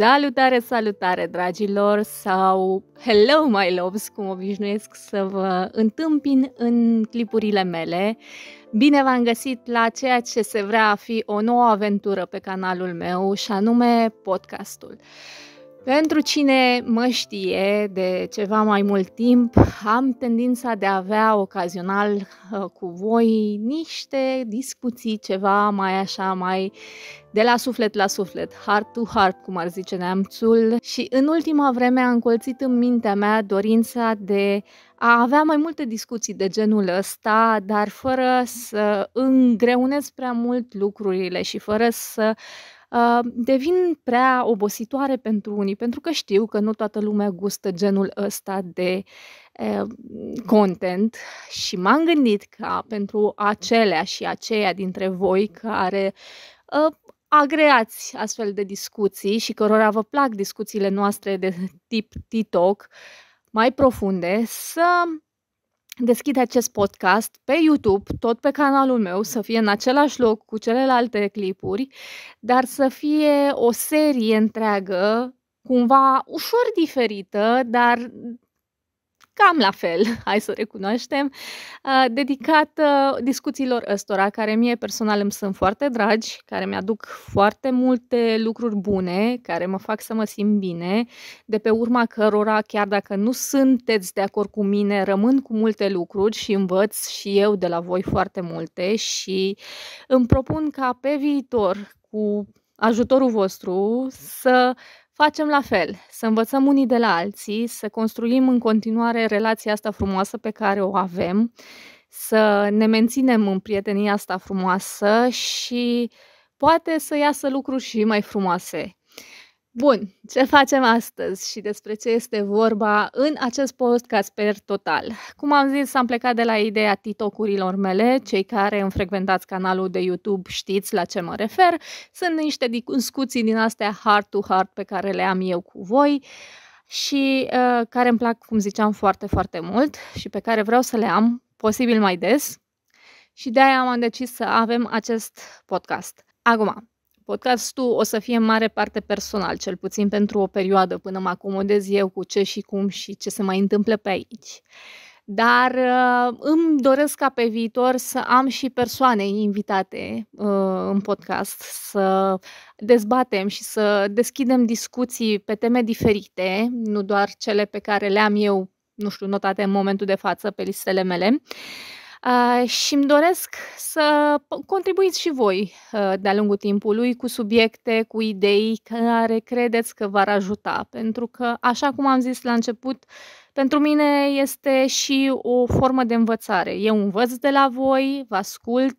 Salutare, salutare, dragilor, sau hello, my loves, cum obișnuiesc să vă întâmpin în clipurile mele. Bine v-am găsit la ceea ce se vrea a fi o nouă aventură pe canalul meu, și anume podcastul. Uh, pentru cine mă știe de ceva mai mult timp, am tendința de a avea ocazional uh, cu voi niște discuții ceva mai așa, mai de la suflet la suflet, heart to heart, cum ar zice neamțul, și în ultima vreme a încolțit în mintea mea dorința de a avea mai multe discuții de genul ăsta, dar fără să îngreunez prea mult lucrurile și fără să devin prea obositoare pentru unii, pentru că știu că nu toată lumea gustă genul ăsta de content și m-am gândit ca pentru acelea și aceia dintre voi care ă, agreați astfel de discuții și cărora vă plac discuțiile noastre de tip TikTok mai profunde, să deschide acest podcast pe YouTube, tot pe canalul meu, să fie în același loc cu celelalte clipuri, dar să fie o serie întreagă, cumva ușor diferită, dar cam la fel, hai să recunoaștem, dedicată discuțiilor ăstora care mie personal îmi sunt foarte dragi, care mi-aduc foarte multe lucruri bune, care mă fac să mă simt bine, de pe urma cărora, chiar dacă nu sunteți de acord cu mine, rămân cu multe lucruri și învăț și eu de la voi foarte multe și îmi propun ca pe viitor cu ajutorul vostru să facem la fel, să învățăm unii de la alții, să construim în continuare relația asta frumoasă pe care o avem, să ne menținem în prietenia asta frumoasă și poate să iasă lucruri și mai frumoase. Bun, ce facem astăzi și despre ce este vorba în acest podcast per total? Cum am zis, am plecat de la ideea titocurilor mele. Cei care îmi frecventați canalul de YouTube știți la ce mă refer. Sunt niște discuții din astea hard to hard pe care le am eu cu voi și uh, care îmi plac, cum ziceam, foarte, foarte mult și pe care vreau să le am posibil mai des. Și de-aia am decis să avem acest podcast. Acum, Podcastul o să fie în mare parte personal, cel puțin pentru o perioadă, până mă acomodez eu cu ce și cum și ce se mai întâmplă pe aici. Dar uh, îmi doresc ca pe viitor să am și persoane invitate uh, în podcast, să dezbatem și să deschidem discuții pe teme diferite, nu doar cele pe care le am eu, nu știu, notate în momentul de față pe listele mele. Uh, Ah, și îmi doresc să contribuiți și voi ah, de-a lungul timpului cu subiecte, cu idei care credeți că v-ar ajuta. Pentru că, așa cum am zis la început, pentru mine este și o formă de învățare. Eu învăț de la voi, vă ascult,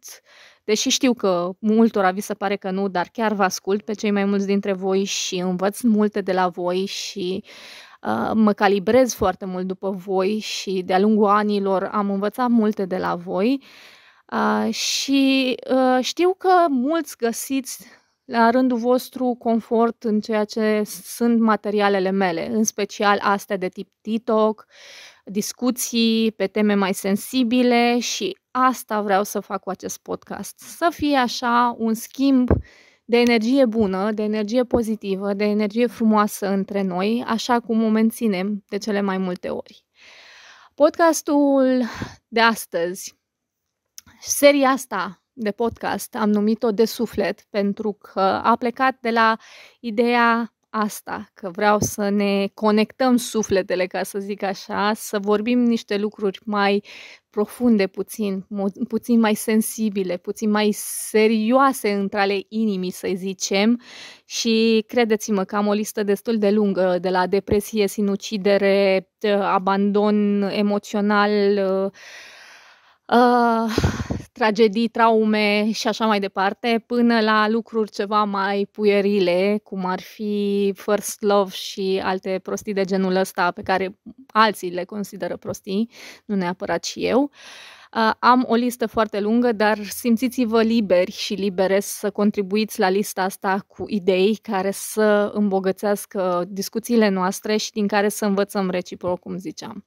deși știu că multora vi se pare că nu, dar chiar vă ascult pe cei mai mulți dintre voi și învăț multe de la voi și Uh, mă calibrez foarte mult după voi și de-a lungul anilor am învățat multe de la voi uh, și uh, știu că mulți găsiți la rândul vostru confort în ceea ce sunt materialele mele, în special astea de tip TikTok, discuții pe teme mai sensibile și asta vreau să fac cu acest podcast. Să fie așa un schimb uh, de energie bună, de energie pozitivă, de energie frumoasă între noi, așa cum o menținem de cele mai multe ori. Podcastul de astăzi, seria asta de podcast, am numit-o de suflet pentru că a plecat de la ideea asta, că vreau să ne conectăm sufletele, ca să zic așa, să vorbim niște lucruri mai profunde puțin, mu- puțin mai sensibile, puțin mai serioase între ale inimii, să zicem. Și credeți-mă că am o listă destul de lungă, de la depresie, sinucidere, abandon emoțional, uh, uh tragedii, traume și așa mai departe, până la lucruri ceva mai puierile, cum ar fi first love și alte prostii de genul ăsta pe care alții le consideră prostii, nu neapărat și eu. Am o listă foarte lungă, dar simțiți-vă liberi și libere să contribuiți la lista asta cu idei care să îmbogățească discuțiile noastre și din care să învățăm reciproc, cum ziceam.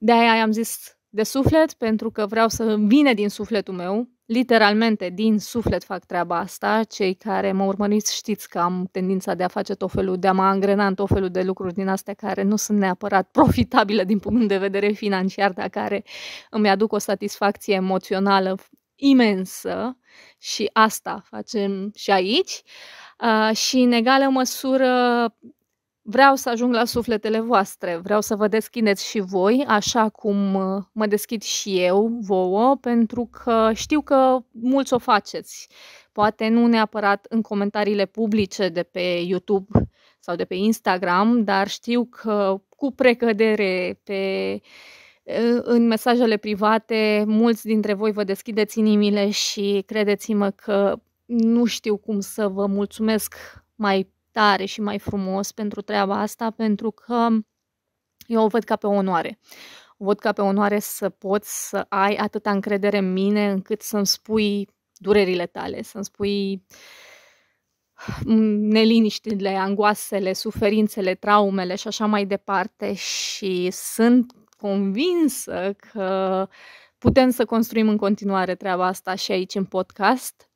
De aia am zis de suflet, pentru că vreau să vină din sufletul meu. Literalmente, din suflet fac treaba asta. Cei care mă urmăriți știți că am tendința de a face tot felul, de a mă angrena în tot felul de lucruri din astea care nu sunt neapărat profitabile din punct de vedere financiar, dar care îmi aduc o satisfacție emoțională imensă și asta facem și aici. Uh, și în egală măsură Vreau să ajung la sufletele voastre, vreau să vă deschideți și voi, așa cum uh, mă deschid și eu vouă, pentru că știu că mulți o faceți. Poate nu neapărat în comentariile publice de pe YouTube sau de pe Instagram, dar știu că cu precădere pe uh, în mesajele private, mulți dintre voi vă deschideți inimile și credeți-mă că nu știu cum să vă mulțumesc mai tare și mai frumos pentru treaba asta, pentru că eu o văd ca pe onoare. O văd ca pe onoare să poți să ai atâta încredere în mine încât să-mi spui durerile tale, să-mi spui neliniștile, angoasele, suferințele, traumele și așa mai departe și sunt convinsă că putem să construim în continuare treaba asta și aici în podcast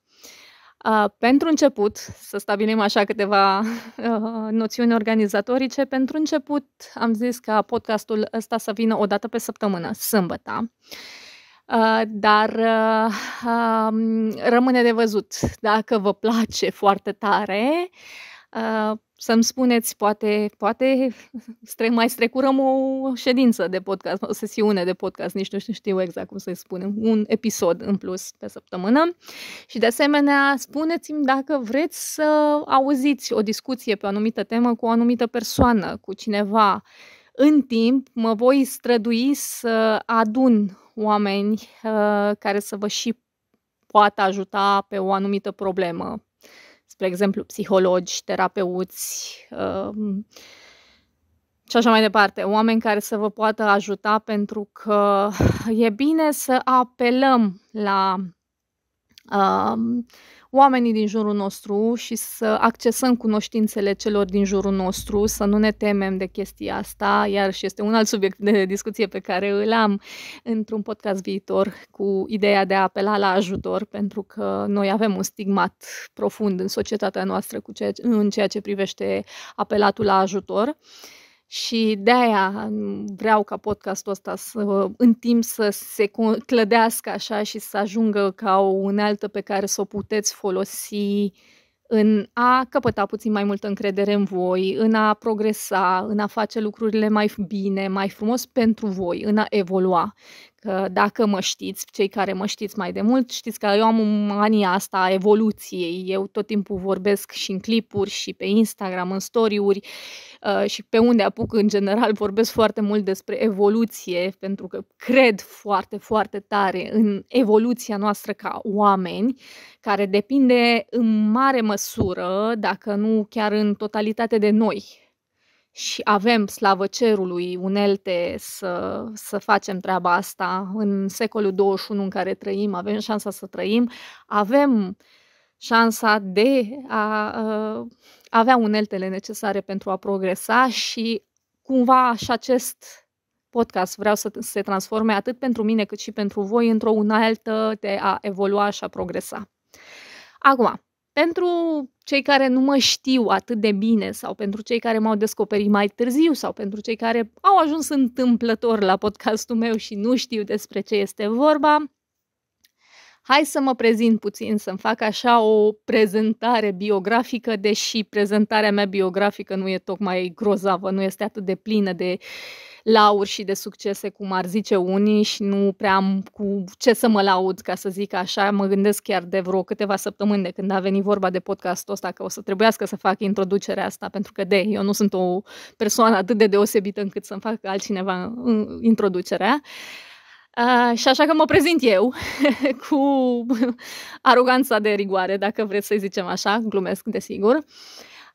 Uh, pentru început, să stabilim așa câteva uh, noțiuni organizatorice, pentru început am zis ca podcastul ăsta să vină o dată pe săptămână, sâmbătă. Uh, dar rămâne de văzut dacă vă place foarte tare să-mi spuneți, poate, poate stre- mai strecurăm o ședință de podcast, o sesiune de podcast, nici nu știu, știu exact cum să-i spunem, un episod în plus pe săptămână. Și de asemenea, spuneți-mi dacă vreți să auziți o discuție pe o anumită temă cu o anumită persoană, cu cineva. În timp, mă voi strădui să adun oameni uh, care să vă și poată ajuta pe o anumită problemă spre exemplu, psihologi, terapeuți um, și așa mai departe, oameni care să vă poată ajuta pentru că e bine să apelăm la um, oamenii din jurul nostru și să accesăm cunoștințele celor din jurul nostru, să nu ne temem de chestia asta, iar și este un alt subiect de discuție pe care îl am într-un podcast viitor cu ideea de a apela la ajutor, pentru că noi avem un stigmat profund în societatea noastră cu ceea, în ceea ce privește apelatul la ajutor. Uh, și de-aia vreau ca podcastul ăsta să, în timp să se clădească așa și să ajungă ca o unealtă pe care să o puteți folosi în a căpăta puțin mai multă încredere în voi, în a progresa, în a face lucrurile mai bine, mai frumos pentru voi, în a evolua. Că dacă mă știți, cei care mă știți mai de mult, știți că eu am mania asta a evoluției. Eu tot timpul vorbesc și în clipuri, și pe Instagram, în story-uri uh, și pe unde apuc în general vorbesc foarte mult despre evoluție, pentru că cred foarte, foarte tare în evoluția noastră ca oameni, care depinde în mare măsură, dacă nu chiar în totalitate de noi, și avem slavă cerului unelte să, să facem treaba asta în secolul 21 în care trăim, avem șansa să trăim, avem șansa de a uh, avea uneltele necesare pentru a progresa și cumva și acest podcast vreau să se transforme atât pentru mine cât și pentru voi într-o unealtă de a evolua și a progresa. Acum, pentru cei care nu mă știu atât de bine sau pentru cei care m-au descoperit mai târziu sau pentru cei care au ajuns întâmplător la podcastul meu și nu știu despre ce este vorba, hai să mă prezint puțin, să-mi fac așa o prezentare biografică, deși prezentarea mea biografică nu e tocmai grozavă, nu este atât de plină de uh, lauri și de succese, cum ar zice unii, și nu prea am cu ce să mă laud, ca să zic așa. Mă gândesc chiar de vreo câteva săptămâni de când a venit vorba de podcastul ăsta că o să trebuiască să fac introducerea asta, pentru că, de, eu nu sunt o persoană atât de deosebită încât să-mi fac altcineva uh, introducerea. Uh, și așa că mă prezint eu cu aroganța de rigoare, dacă vreți să-i zicem așa, glumesc desigur.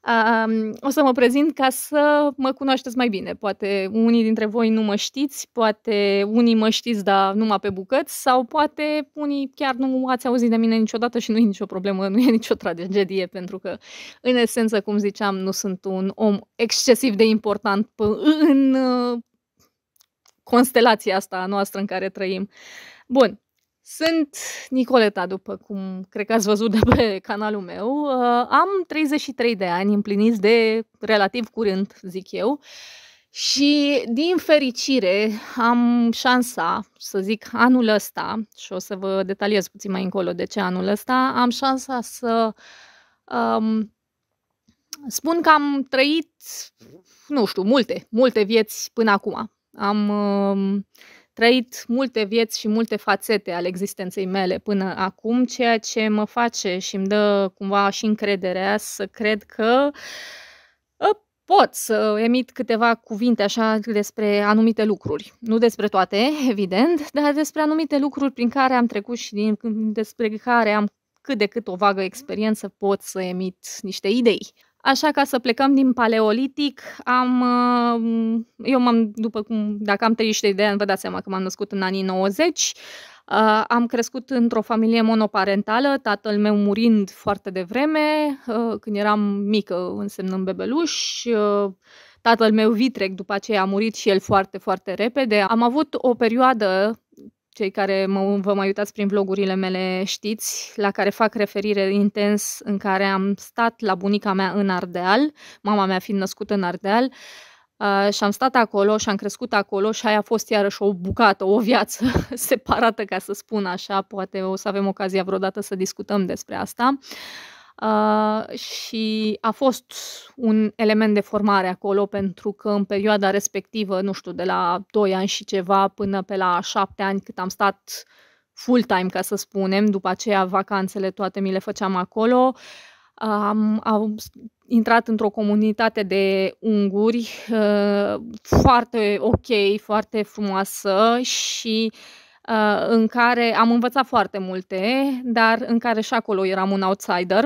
Um, o să mă prezint ca să mă cunoașteți mai bine. Poate unii dintre voi nu mă știți, poate unii mă știți, dar numai pe bucăți, sau poate unii chiar nu ați auzit de mine niciodată și nu e nicio problemă, nu e nicio tragedie, pentru că, în esență, cum ziceam, nu sunt un om excesiv de important în uh, constelația asta noastră în care trăim. Bun, sunt Nicoleta, după cum cred că ați văzut de pe canalul meu. Uh, am 33 de ani împliniți de relativ curând, zic eu. Și din fericire am șansa, să zic anul ăsta, și o să vă detaliez puțin mai încolo de ce anul ăsta, am șansa să um, spun că am trăit, nu știu, multe, multe vieți până acum. Am um, trăit multe vieți și multe fațete ale existenței mele până acum, ceea ce mă face și îmi dă cumva și încrederea să cred că ă, pot să emit câteva cuvinte așa despre anumite lucruri. Nu despre toate, evident, dar despre anumite lucruri prin care am trecut și despre care am cât de cât o vagă experiență pot să emit niște idei. Așa, ca să plecăm din paleolitic, am, uh, eu m-am, după cum, dacă am 33 de ani, vă dați seama că m-am născut în anii 90, uh, am crescut într-o familie monoparentală, tatăl meu murind foarte devreme, uh, când eram mică, însemnând bebeluș. tatăl meu vitreg după aceea a murit și el foarte, foarte repede. Am avut o perioadă cei care mă, vă mai uitați prin vlogurile mele știți, la care fac referire intens, în care am stat la bunica mea în Ardeal, mama mea fiind născută în Ardeal, Uh, și am stat acolo și am crescut acolo și aia a fost iarăși o bucată, o viață separată, ca să spun așa, poate o să avem ocazia vreodată să discutăm despre asta. Uh, Uh, și a fost un element de formare acolo pentru că în perioada respectivă, nu știu, de la 2 ani și ceva până pe la 7 ani cât am stat full-time, ca să spunem, după aceea vacanțele toate mi le făceam acolo, am, am intrat într-o comunitate de unguri uh, foarte ok, foarte frumoasă și uh, în care am învățat foarte multe, dar în care și acolo eram un outsider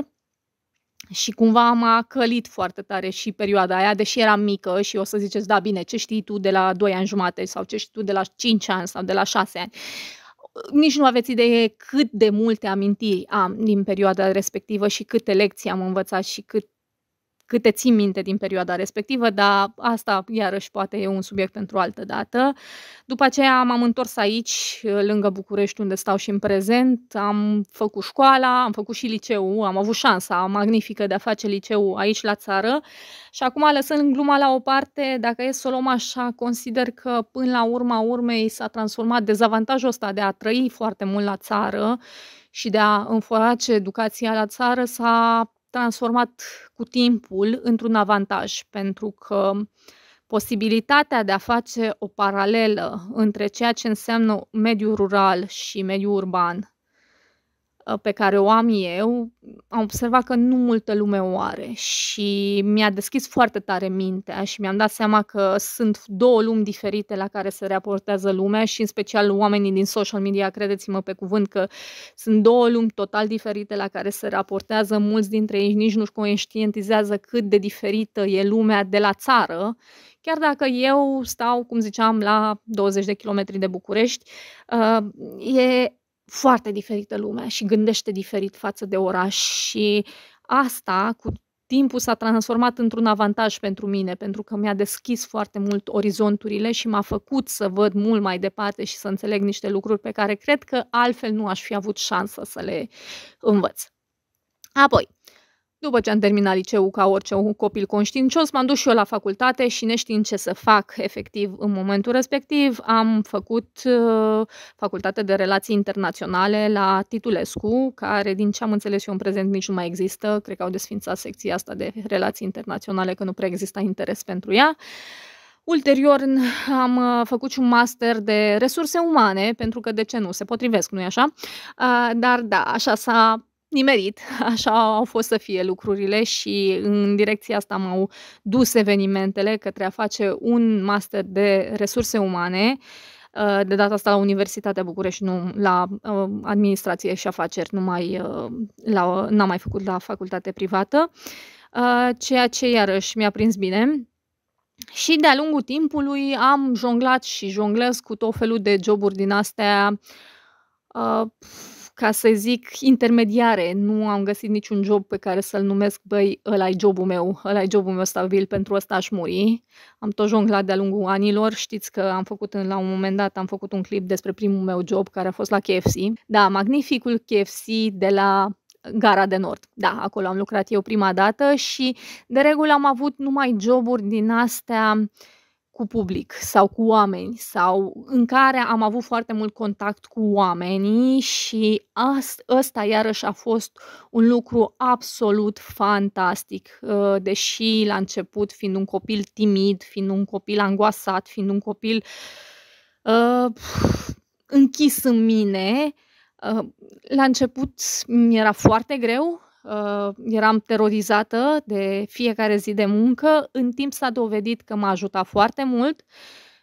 și cumva m-a călit foarte tare și perioada aia, deși eram mică și o să ziceți, da, bine, ce știi tu de la 2 ani jumate sau ce știi tu de la 5 ani sau de la 6 ani. Nici nu aveți idee cât de multe amintiri am din perioada respectivă și câte lecții am învățat și cât câte țin minte din perioada respectivă, dar asta iarăși poate e un subiect pentru altă dată. După aceea m-am întors aici, lângă București, unde stau și în prezent. Am făcut școala, am făcut și liceu, am avut șansa magnifică de a face liceu aici la țară și acum, lăsând gluma la o parte, dacă e să o luăm așa, consider că până la urma urmei s-a transformat dezavantajul ăsta de a trăi foarte mult la țară și de a înforace educația la țară s-a transformat cu timpul într-un avantaj, pentru că posibilitatea de a face o paralelă între ceea ce înseamnă mediul rural și mediul urban Uh, pe care o am eu, am observat că nu multă lume o are și mi-a deschis foarte tare mintea și mi-am dat seama că sunt două lumi diferite la care se raportează lumea și în special oamenii din social media, credeți-mă pe cuvânt că sunt două lumi total diferite la care se raportează, mulți dintre ei nici nu-și conștientizează cât de diferită e lumea de la țară chiar dacă eu stau, cum ziceam, la 20 de kilometri de București, uh, e foarte diferită lumea și gândește diferit față de oraș și asta cu timpul s-a transformat într-un avantaj pentru mine, pentru că mi-a deschis foarte mult orizonturile și m-a făcut să văd mult mai departe și să înțeleg niște lucruri pe care cred că altfel nu aș fi avut șansa să le învăț. Apoi, după ce am terminat liceul ca orice un copil conștiincios, m-am dus și eu la facultate și neștiind ce să fac efectiv în momentul respectiv, am făcut uh, facultate de relații internaționale la Titulescu, care din ce am înțeles eu în prezent nici nu mai există, cred că au desfințat secția asta de relații internaționale, că nu prea exista interes pentru ea. Ulterior am uh, făcut și un master de resurse umane, pentru că de ce nu, se potrivesc, nu-i așa? Uh, dar da, așa s-a nimerit, așa au fost să fie lucrurile și în direcția asta m-au dus evenimentele către a face un master de resurse umane, uh, de data asta la Universitatea București, nu la uh, administrație și afaceri, nu mai, uh, la, n-am mai făcut la facultate privată, ceea ce iarăși mi-a prins bine. Și de-a lungul timpului am jonglat și jonglez cu tot felul de joburi din astea uh, ca să zic, intermediare. Nu am găsit niciun job pe care să-l numesc, băi, ăla e jobul meu, ăla e jobul meu stabil, pentru ăsta aș muri. Am tot jonglat de-a lungul anilor, știți că am făcut la un moment dat, am făcut un clip despre primul meu job care a fost la KFC. Da, magnificul KFC de la Gara de Nord. Da, acolo am lucrat eu prima dată și de regulă am avut numai joburi din astea uh, cu public sau cu oameni sau în care am avut foarte mult contact cu oamenii și ăsta iarăși a fost un lucru absolut fantastic, uh, deși la început, fiind un copil timid, fiind un copil angoasat, fiind un copil uh, închis în mine, uh, la început mi era foarte greu, Uh, eram terorizată de fiecare zi de muncă. În timp s-a dovedit că m-a ajutat foarte mult.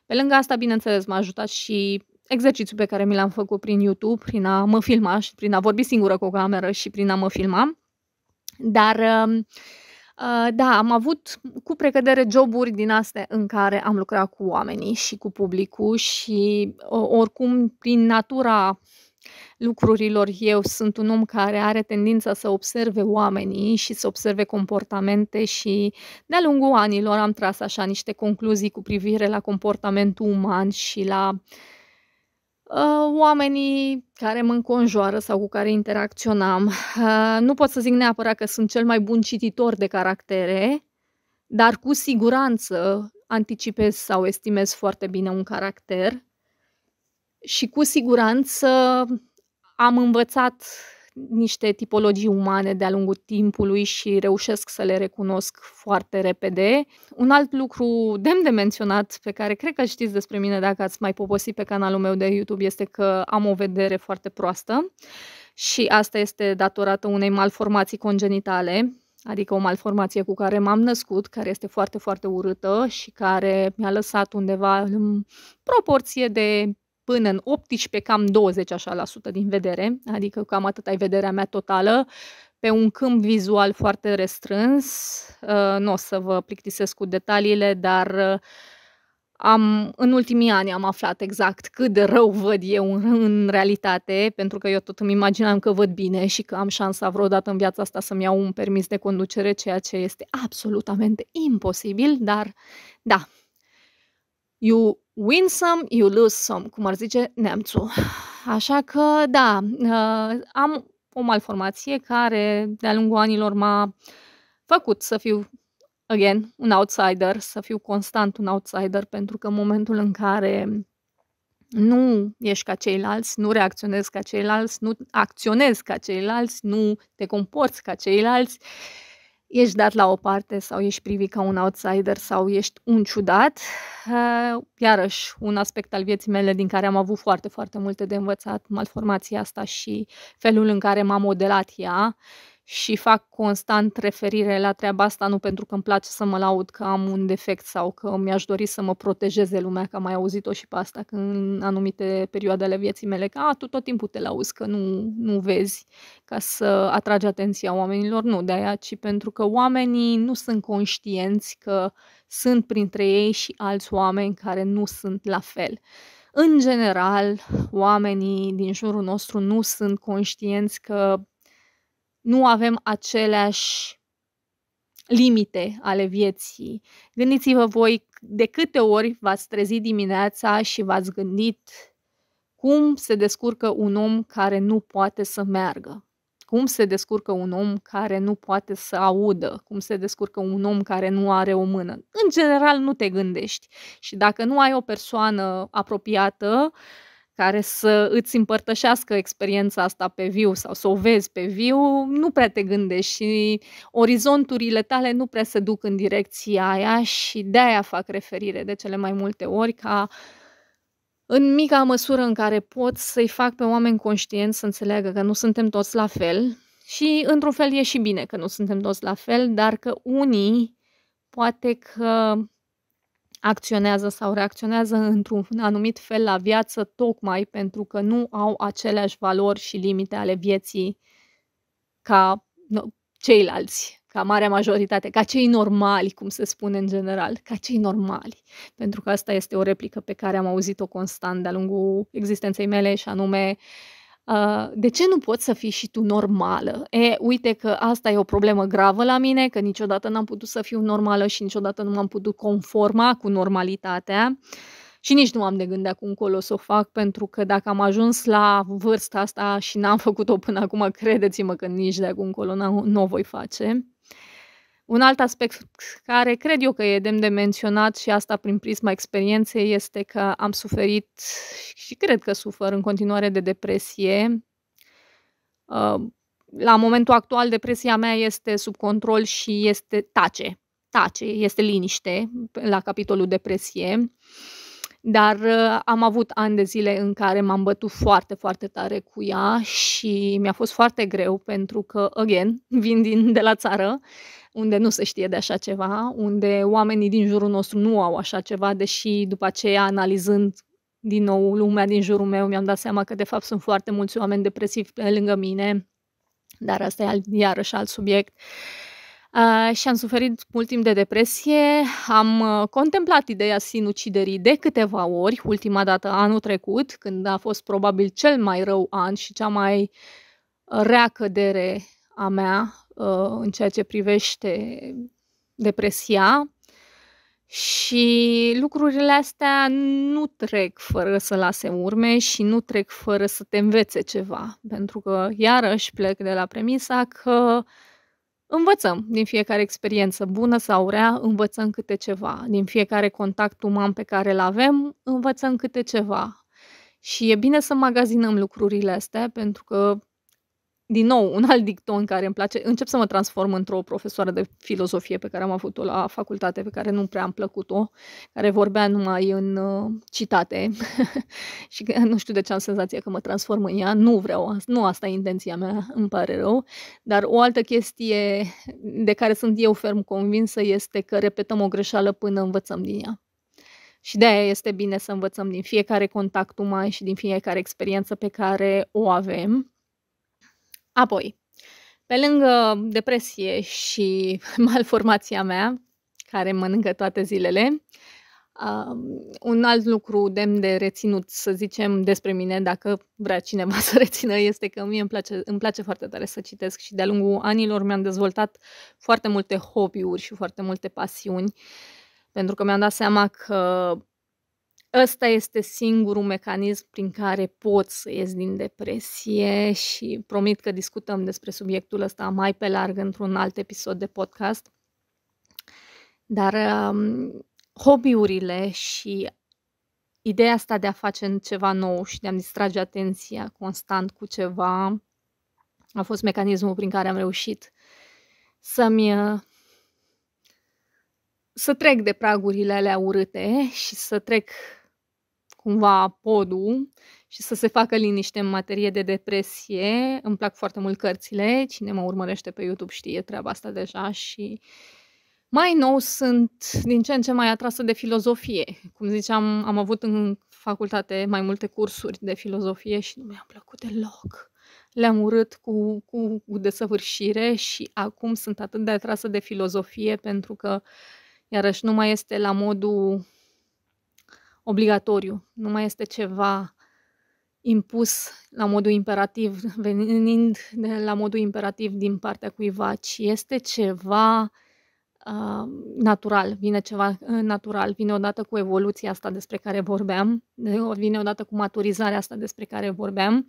Pe lângă asta, bineînțeles, m-a ajutat și exercițiul pe care mi l-am făcut prin YouTube, prin a mă filma și prin a vorbi singură cu o cameră și prin a mă filma. Dar um, uh, da, am avut cu precădere joburi din astea în care am lucrat cu oamenii și cu publicul și uh, oricum prin natura lucrurilor. Eu sunt un om care are tendința să observe oamenii și să observe comportamente și de-a lungul anilor am tras așa niște concluzii cu privire la comportamentul uman și la uh, oamenii care mă înconjoară sau cu care interacționam. Uh, nu pot să zic neapărat că sunt cel mai bun cititor de caractere, dar cu siguranță anticipez sau estimez foarte bine un caracter și cu siguranță am învățat niște tipologii umane de-a lungul timpului și reușesc să le recunosc foarte repede. Un alt lucru demn de menționat, pe care cred că știți despre mine dacă ați mai poposit pe canalul meu de YouTube, este că am o vedere foarte proastă și asta este datorată unei malformații congenitale, adică o malformație cu care m-am născut, care este foarte, foarte urâtă și care mi-a lăsat undeva în proporție de până în 18, cam 20 așa la sută din vedere, adică cam atât ai vederea mea totală, pe un câmp vizual foarte restrâns. Uh, nu o să vă plictisesc cu detaliile, dar uh, am, în ultimii ani am aflat exact cât de rău văd eu în, în realitate, pentru că eu tot îmi imaginam că văd bine și că am șansa vreodată în viața asta să-mi iau un permis de conducere, ceea ce este absolutamente imposibil, dar da, You win some, you lose some, cum ar zice neamțul. Așa că, da, ă, am o malformație care de-a lungul anilor m-a făcut să fiu, again, un outsider, să fiu constant un outsider, pentru că în momentul în care nu ești ca ceilalți, nu reacționezi ca ceilalți, nu acționezi ca ceilalți, nu te comporți ca ceilalți, uh, ești dat la o parte sau ești privit ca un outsider sau ești un ciudat. Eh, iarăși, un aspect al vieții mele din care am avut foarte, foarte multe de învățat, malformația asta și felul în care m-a modelat ea și fac constant referire la treaba asta, nu pentru că îmi place să mă laud că am un defect sau că mi-aș dori să mă protejeze lumea, că am mai auzit-o și pe asta că în anumite perioade ale vieții mele, că a, tu tot timpul te lauzi, că nu, nu vezi, ca să atragi atenția oamenilor, nu de aia, ci pentru că oamenii nu sunt conștienți că sunt printre ei și alți oameni care nu sunt la fel. În general, oamenii din jurul nostru nu sunt conștienți că nu avem aceleași limite ale vieții. Gândiți-vă voi de câte ori v-ați trezit dimineața și v-ați gândit cum se descurcă un om care nu poate să meargă, cum se descurcă un om care nu poate să audă, cum se descurcă un om care nu are o mână. În general, nu te gândești. Și dacă nu ai o persoană apropiată, uh, care să îți împărtășească experiența asta pe viu sau să o vezi pe viu, nu prea te gândești și orizonturile tale nu prea se duc în direcția aia și de aia fac referire de cele mai multe ori ca în mica măsură în care pot să-i fac pe oameni conștienți să înțeleagă că nu suntem toți la fel și într-un fel e și bine că nu suntem toți la fel, dar că unii poate că acționează sau reacționează într-un anumit fel la viață, tocmai pentru că nu au aceleași valori și limite ale vieții ca ceilalți, ca marea majoritate, ca cei normali, cum se spune în general, ca cei normali. Pentru că asta este o replică pe care am auzit-o constant de-a lungul existenței mele și anume uh, Uh, de ce nu poți să fii și tu normală? E, uite că asta e o problemă gravă la mine, că niciodată n-am putut să fiu normală și niciodată nu m-am putut conforma cu normalitatea. Și nici nu am de gând de acum încolo să o fac, pentru că dacă am ajuns la vârsta asta și n-am făcut-o până acum, credeți-mă că nici de acum încolo nu o voi face. Un alt aspect care cred eu că e demn de menționat și asta prin prisma experienței este că am suferit și cred că sufăr în continuare de depresie. Uh, la momentul actual, depresia mea este sub control și este tace. Tace, este liniște la capitolul depresie dar uh, am avut ani de zile în care m-am bătut foarte, foarte tare cu ea și mi-a fost foarte greu pentru că, again, vin din, de la țară, unde nu se știe de așa ceva, unde oamenii din jurul nostru nu au așa ceva, deși după aceea, analizând din nou lumea din jurul meu, mi-am dat seama că de fapt sunt foarte mulți oameni depresivi pe lângă mine, dar asta e iarăși alt subiect. Uh, Uh, și am suferit mult timp de depresie, am uh, contemplat ideea sinuciderii de câteva ori, ultima dată anul trecut, când a fost probabil cel mai rău an și cea mai rea cădere a mea uh, în ceea ce privește depresia. Și lucrurile astea nu trec fără să lase urme și nu trec fără să te învețe ceva, pentru că iarăși plec de la premisa că uh, Învățăm din fiecare experiență bună sau rea, învățăm câte ceva. Din fiecare contact uman pe care îl avem, învățăm câte ceva. Și e bine să magazinăm lucrurile astea, pentru că din nou, un alt dicton care îmi place, încep să mă transform într-o profesoară de filozofie pe care am avut-o la facultate, pe care nu prea am plăcut-o, care vorbea numai în uh, citate și nu știu de ce am senzația că mă transform în ea, nu vreau, nu asta e intenția mea, îmi pare rău, dar o altă chestie de care sunt eu ferm convinsă este că repetăm o greșeală până învățăm din ea. Și de aia este bine să învățăm din fiecare contact uman și din fiecare experiență pe care o avem Apoi, pe lângă depresie și malformația mea, care mănâncă toate zilele, Uh, un alt lucru demn de reținut, să zicem, despre mine, dacă vrea cineva să rețină, este că mie îmi place, îmi place foarte tare să citesc și de-a lungul anilor mi-am dezvoltat foarte multe hobby-uri și foarte multe pasiuni, pentru că mi-am dat seama că ăsta este singurul mecanism prin care pot să ies din depresie și promit că discutăm despre subiectul ăsta mai pe larg într-un alt episod de podcast. Dar um, hobby-urile și ideea asta de a face ceva nou și de a-mi distrage atenția constant cu ceva a fost mecanismul prin care am reușit să-mi uh, să trec de pragurile alea urâte și să trec cumva podul și să se facă liniște în materie de depresie. Îmi plac foarte mult cărțile, cine mă urmărește pe YouTube știe treaba asta deja și mai nou sunt din ce în ce mai atrasă de filozofie. Cum ziceam, am avut în facultate mai multe cursuri de filozofie și nu mi-a plăcut deloc. Le-am urât cu, cu, cu desăvârșire și acum sunt atât de atrasă de filozofie pentru că iarăși nu mai este la modul obligatoriu, nu mai este ceva impus la modul imperativ, venind de la modul imperativ din partea cuiva, ci este ceva uh, natural, vine ceva uh, natural, vine odată cu evoluția asta despre care vorbeam, vine odată cu maturizarea asta despre care vorbeam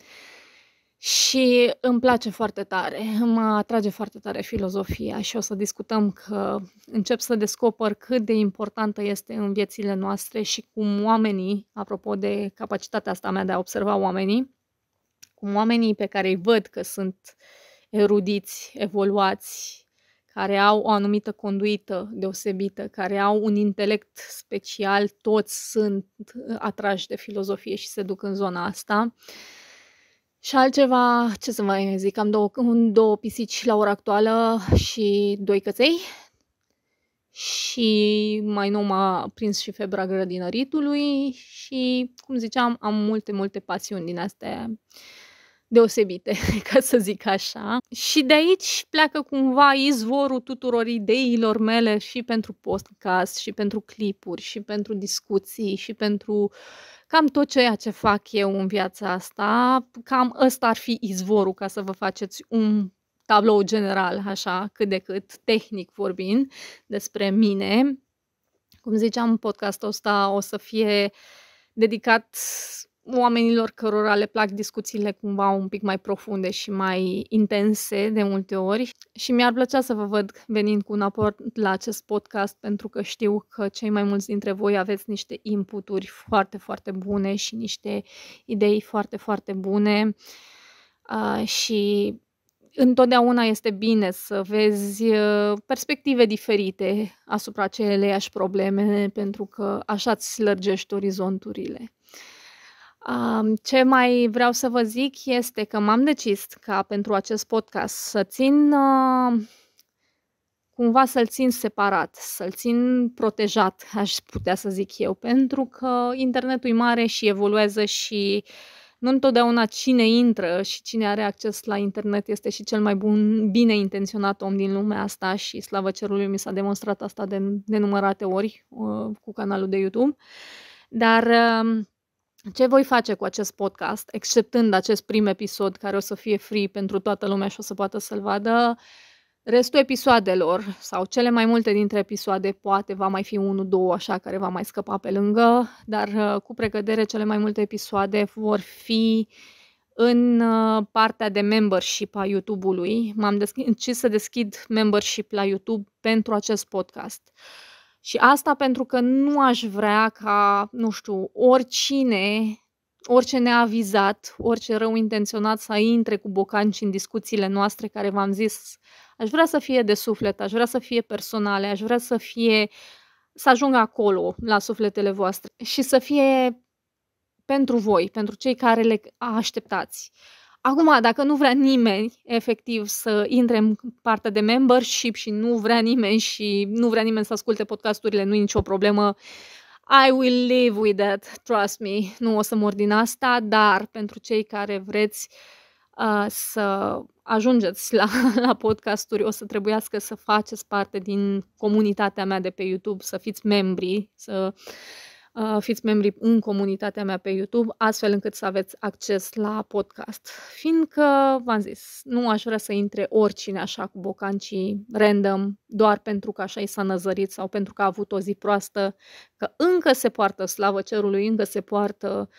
și îmi place foarte tare, mă atrage foarte tare filozofia și o să discutăm că încep să descoper cât de importantă este în viețile noastre și cum oamenii, apropo de capacitatea asta mea de a observa oamenii, cum oamenii pe care îi văd că sunt erudiți, evoluați, care au o anumită conduită deosebită, care au un intelect special, toți sunt atrași de filozofie și se duc în zona asta. Uh, și altceva, ce să mai zic, am două, un, două pisici la ora actuală și doi căței. Și mai nou m-a prins și febra grădinăritului și, cum ziceam, am multe, multe pasiuni din astea deosebite, ca să zic așa. Și de aici pleacă cumva izvorul tuturor ideilor mele și pentru podcast, și pentru clipuri, și pentru discuții, și pentru cam tot ceea ce fac eu în viața asta. Cam ăsta ar fi izvorul ca să vă faceți un tablou general, așa, cât de cât tehnic vorbind despre mine. Cum ziceam, podcastul ăsta o să fie dedicat oamenilor cărora le plac discuțiile cumva un pic mai profunde și mai intense de multe ori și mi-ar plăcea să vă văd venind cu un aport la acest podcast pentru că știu că cei mai mulți dintre voi aveți niște inputuri foarte, foarte bune și niște idei foarte, foarte bune uh, și întotdeauna este bine să vezi ă, perspective diferite asupra aceleiași probleme pentru că așa îți lărgești orizonturile ce mai vreau să vă zic este că m-am decis ca pentru acest podcast să țin uh, cumva să-l țin separat, să-l țin protejat, aș putea să zic eu, pentru că internetul e mare și evoluează și nu întotdeauna cine intră și cine are acces la internet este și cel mai bun, bine intenționat om din lumea asta și slavă cerului mi s-a demonstrat asta de nenumărate ori uh, cu canalul de YouTube. Dar uh, ce voi face cu acest podcast, exceptând acest prim episod care o să fie free pentru toată lumea și o să poată să-l vadă, restul episoadelor sau cele mai multe dintre episoade, poate va mai fi unul, două așa care va mai scăpa pe lângă, dar uh, cu precădere cele mai multe episoade vor fi în uh, partea de membership a YouTube-ului. M-am deschis să deschid membership la YouTube pentru acest podcast. Uh, și asta pentru că nu aș vrea ca, nu știu, oricine, orice neavizat, orice rău intenționat să intre cu bocanci în discuțiile noastre care v-am zis, aș vrea să fie de suflet, aș vrea să fie personale, aș vrea să fie să ajungă acolo, la sufletele voastre și să fie pentru voi, pentru cei care le așteptați. Acum, dacă nu vrea nimeni efectiv să intre în partea de membership și nu vrea nimeni și nu vrea nimeni să asculte podcasturile, nu e nicio problemă. I will live with that, trust me. Nu o să mor din asta, dar pentru cei care vreți uh, să ajungeți la, la podcasturi, o să trebuiască să faceți parte din comunitatea mea de pe YouTube, să fiți membri, să uh, Uh, fiți membri în comunitatea mea pe YouTube, astfel încât să aveți acces la podcast. Fiindcă, v-am zis, nu aș vrea să intre oricine așa cu bocancii random, doar pentru că așa i s-a năzărit sau pentru că a avut o zi proastă, că încă se poartă slavă cerului, încă se poartă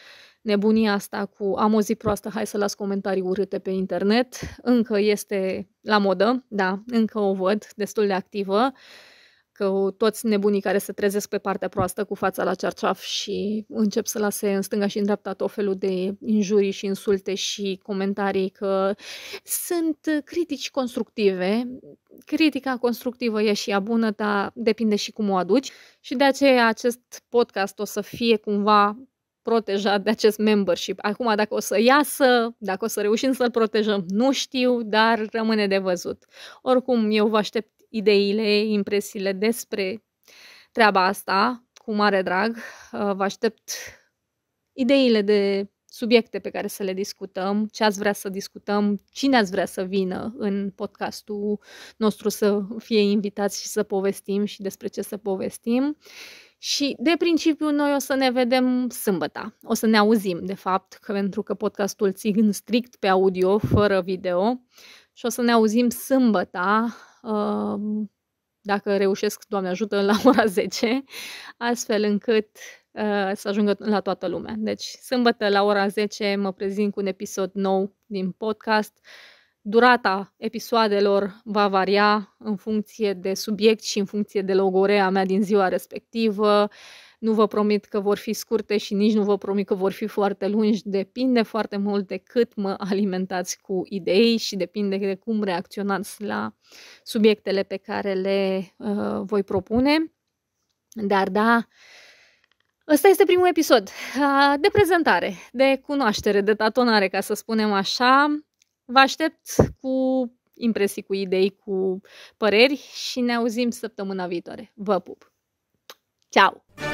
nebunia asta cu am o zi proastă, hai să las comentarii urâte pe internet, încă este la modă, da, încă o văd, destul de activă. Uh, că toți nebunii care se trezesc pe partea proastă cu fața la cerceaf și încep să lase în stânga și în dreapta tot felul de injurii și insulte și comentarii că sunt critici constructive. Critica constructivă e și ea bună, dar depinde și cum o aduci și de aceea acest podcast o să fie cumva protejat de acest membership. Acum, dacă o să iasă, dacă o să reușim să-l protejăm, nu știu, dar rămâne de văzut. Oricum, eu vă aștept ideile, impresiile despre treaba asta, cu mare drag. Uh, vă aștept ideile de subiecte pe care să le discutăm, ce ați vrea să discutăm, cine ați vrea să vină în podcastul nostru să fie invitați și să povestim și despre ce să povestim. Și de principiu noi o să ne vedem sâmbătă. O să ne auzim, de fapt, că pentru că podcastul țin strict pe audio, fără video. Și o să ne auzim sâmbătă dacă reușesc, Doamne ajută, la ora 10, astfel încât uh, să ajungă la toată lumea. Deci, sâmbătă la ora 10 mă prezint cu un episod nou din podcast. Durata episoadelor va varia în funcție de subiect și în funcție de logorea mea din ziua respectivă. Uh, nu vă promit că vor fi scurte și nici nu vă promit că vor fi foarte lungi. Depinde foarte mult de cât mă alimentați cu idei și depinde de cum reacționați la subiectele pe care le uh, voi propune. Dar da, Ăsta este primul episod uh, de prezentare, de cunoaștere, de tatonare, ca să spunem așa. Vă aștept cu impresii, cu idei, cu păreri și ne auzim săptămâna viitoare. Vă pup! Ciao!